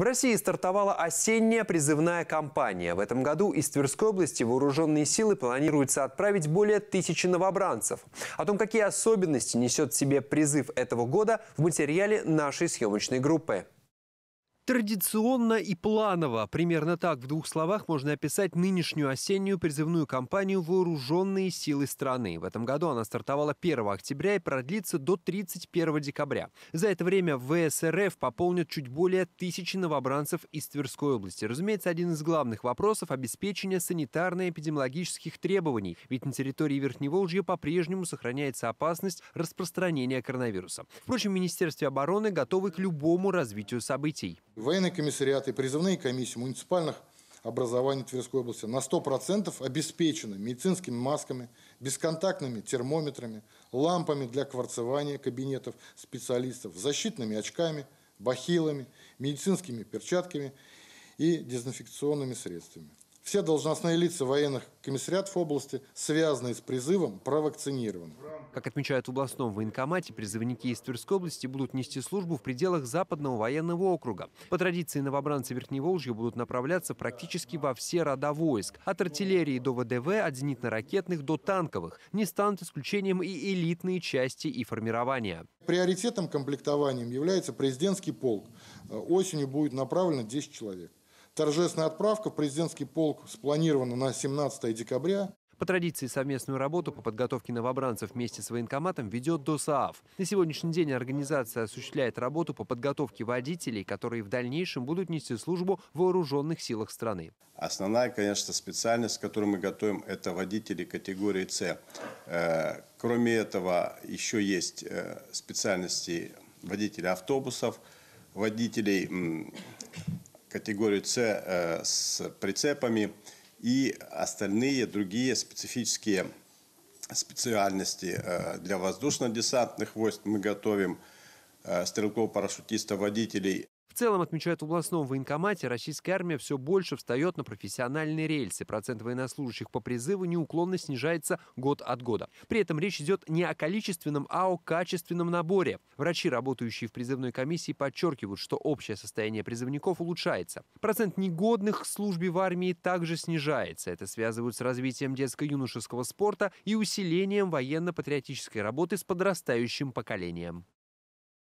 В России стартовала осенняя призывная кампания. В этом году из Тверской области вооруженные силы планируется отправить более тысячи новобранцев. О том, какие особенности несет в себе призыв этого года, в материале нашей съемочной группы. Традиционно и планово. Примерно так в двух словах можно описать нынешнюю осеннюю призывную кампанию «Вооруженные силы страны». В этом году она стартовала 1 октября и продлится до 31 декабря. За это время в ВСРФ пополнят чуть более тысячи новобранцев из Тверской области. Разумеется, один из главных вопросов – обеспечение санитарно-эпидемиологических требований, ведь на территории Верхнего Верхневолжья по-прежнему сохраняется опасность распространения коронавируса. Впрочем, министерство обороны готовы к любому развитию событий военные комиссариаты, призывные комиссии муниципальных образований Тверской области на 100% обеспечены медицинскими масками, бесконтактными термометрами, лампами для кварцевания кабинетов специалистов, защитными очками, бахилами, медицинскими перчатками и дезинфекционными средствами. Все должностные лица военных комиссариатов области, связаны с призывом, провакцинированы. Как отмечают в областном военкомате, призывники из Тверской области будут нести службу в пределах Западного военного округа. По традиции новобранцы Верхневолжья будут направляться практически во все рода войск. От артиллерии до ВДВ, от зенитно-ракетных до танковых. Не станут исключением и элитные части и формирования. Приоритетом комплектованием является президентский полк. Э, осенью будет направлено 10 человек. Торжественная отправка в президентский полк спланирована на 17 декабря. По традиции совместную работу по подготовке новобранцев вместе с военкоматом ведет ДОСААФ. На сегодняшний день организация осуществляет работу по подготовке водителей, которые в дальнейшем будут нести службу в вооруженных силах страны. Основная, конечно, специальность, которую мы готовим, это водители категории С. Э, кроме этого, еще есть э, специальности водителей автобусов, водителей категорию С э, с прицепами и остальные другие специфические специальности э, для воздушно-десантных войск мы готовим э, стрелков, парашютистов, водителей целом, отмечают в областном военкомате, российская армия все больше встает на профессиональные рельсы. Процент военнослужащих по призыву неуклонно снижается год от года. При этом речь идет не о количественном, а о качественном наборе. Врачи, работающие в призывной комиссии, подчеркивают, что общее состояние призывников улучшается. Процент негодных к службе в армии также снижается. Это связывают с развитием детско-юношеского спорта и усилением военно-патриотической работы с подрастающим поколением.